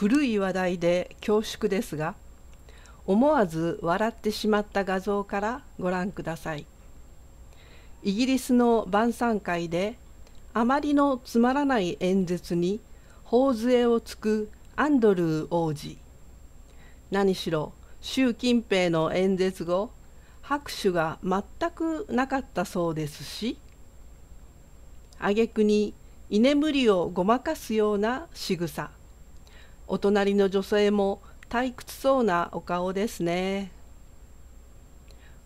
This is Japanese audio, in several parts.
古い話題で恐縮ですが思わず笑ってしまった画像からご覧くださいイギリスの晩餐会であまりのつまらない演説に頬杖をつくアンドルー王子何しろ習近平の演説後拍手が全くなかったそうですし挙句に居眠りをごまかすような仕草お隣の女性も退屈そうなお顔ですね。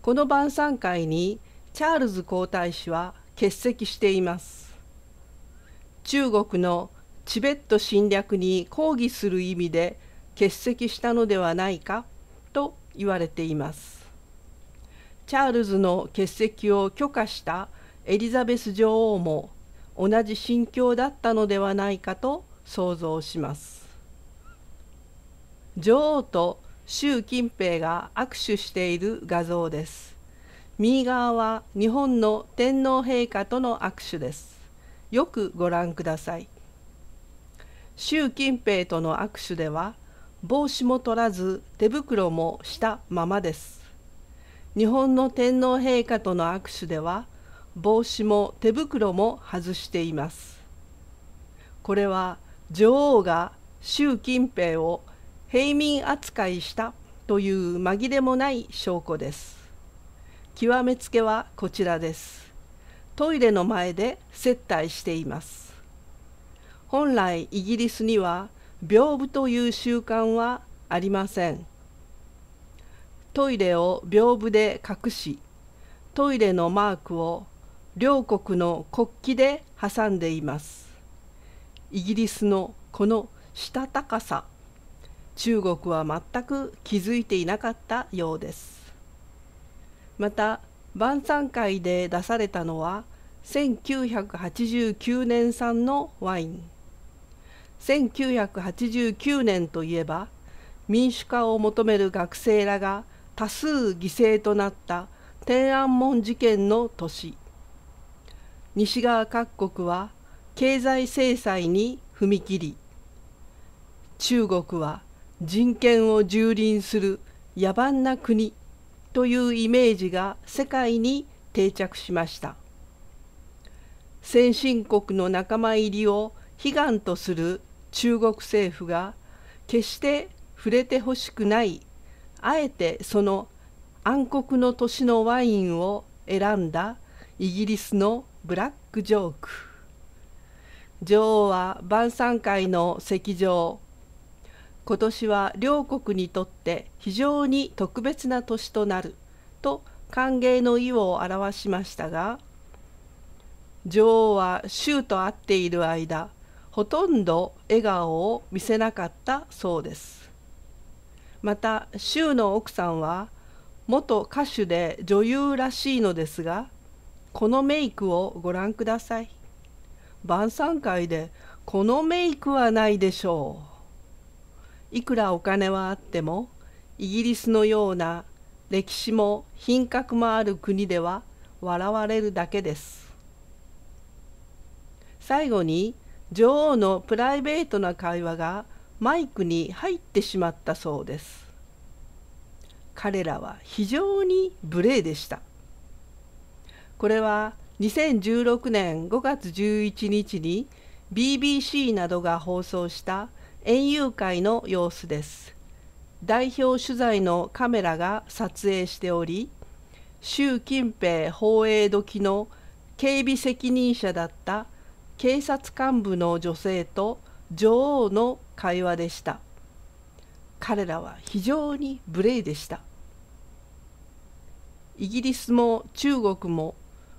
この晩餐会にチャールズ皇太子は欠席しています。中国のチベット侵略に抗議する意味で欠席したのではないかと言われています。チャールズの欠席を許可したエリザベス女王も同じ心境だったのではないかと想像します。女王と習近平が握手している画像です。右側は日本の天皇陛下との握手です。よくご覧ください。習近平との握手では帽子も取らず手袋もしたままです。日本の天皇陛下との握手では帽子も手袋も外しています。これは女王が習近平を平民扱いしたという紛れもない証拠です。極めつけはこちらです。トイレの前で接待しています。本来イギリスには屏風という習慣はありません。トイレを屏風で隠し、トイレのマークを両国の国旗で挟んでいます。イギリスのこのしたたかさ中国は全く気づいていなかったようです。また晩餐会で出されたのは1989年産のワイン。1989年といえば民主化を求める学生らが多数犠牲となった天安門事件の年西側各国は経済制裁に踏み切り中国は人権を蹂躙する野蛮な国というイメージが世界に定着しました先進国の仲間入りを悲願とする中国政府が決して触れてほしくないあえてその暗黒の年のワインを選んだイギリスのブラックジョーク女王は晩餐会の席上今年は両国にとって非常に特別な年となると歓迎の意を表しましたが女王は州と会っている間ほとんど笑顔を見せなかったそうですまた州の奥さんは元歌手で女優らしいのですがこのメイクをご覧ください晩餐会でこのメイクはないでしょういくらお金はあってもイギリスのような歴史も品格もある国では笑われるだけです。最後に女王のプライベートな会話がマイクに入ってしまったそうです。彼らは非常に無礼でした。これは2016年5月11日に BBC などが放送した「園遊会の様子です代表取材のカメラが撮影しており習近平訪英時の警備責任者だった警察幹部の女性と女王の会話でした彼らは非常に無礼でしたイギリスも中国も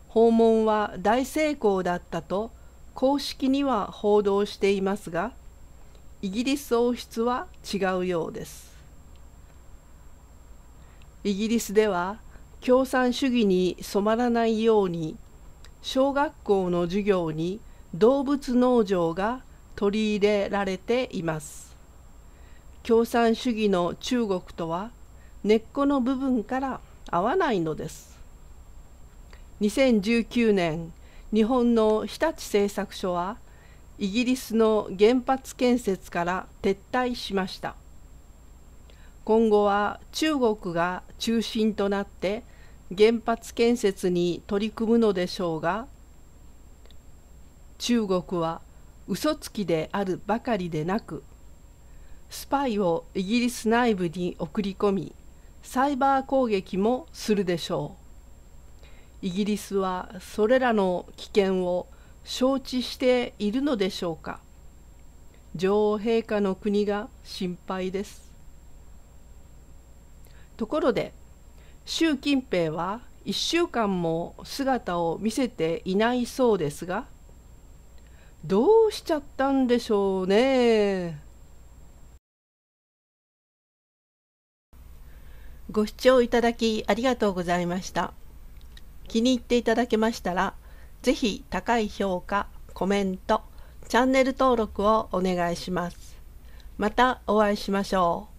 訪問は大成功だったと公式には報道していますがイギリス王室は違うようですイギリスでは共産主義に染まらないように小学校の授業に動物農場が取り入れられています共産主義の中国とは根っこの部分から合わないのです2019年日本の日立製作所はイギリスの原発建設から撤退しました今後は中国が中心となって原発建設に取り組むのでしょうが中国は嘘つきであるばかりでなくスパイをイギリス内部に送り込みサイバー攻撃もするでしょうイギリスはそれらの危険を承知しているのでしょうか女王陛下の国が心配ですところで習近平は1週間も姿を見せていないそうですがどうしちゃったんでしょうねご視聴いただきありがとうございました気に入っていただけましたら「ぜひ高い評価、コメント、チャンネル登録をお願いします。またお会いしましょう。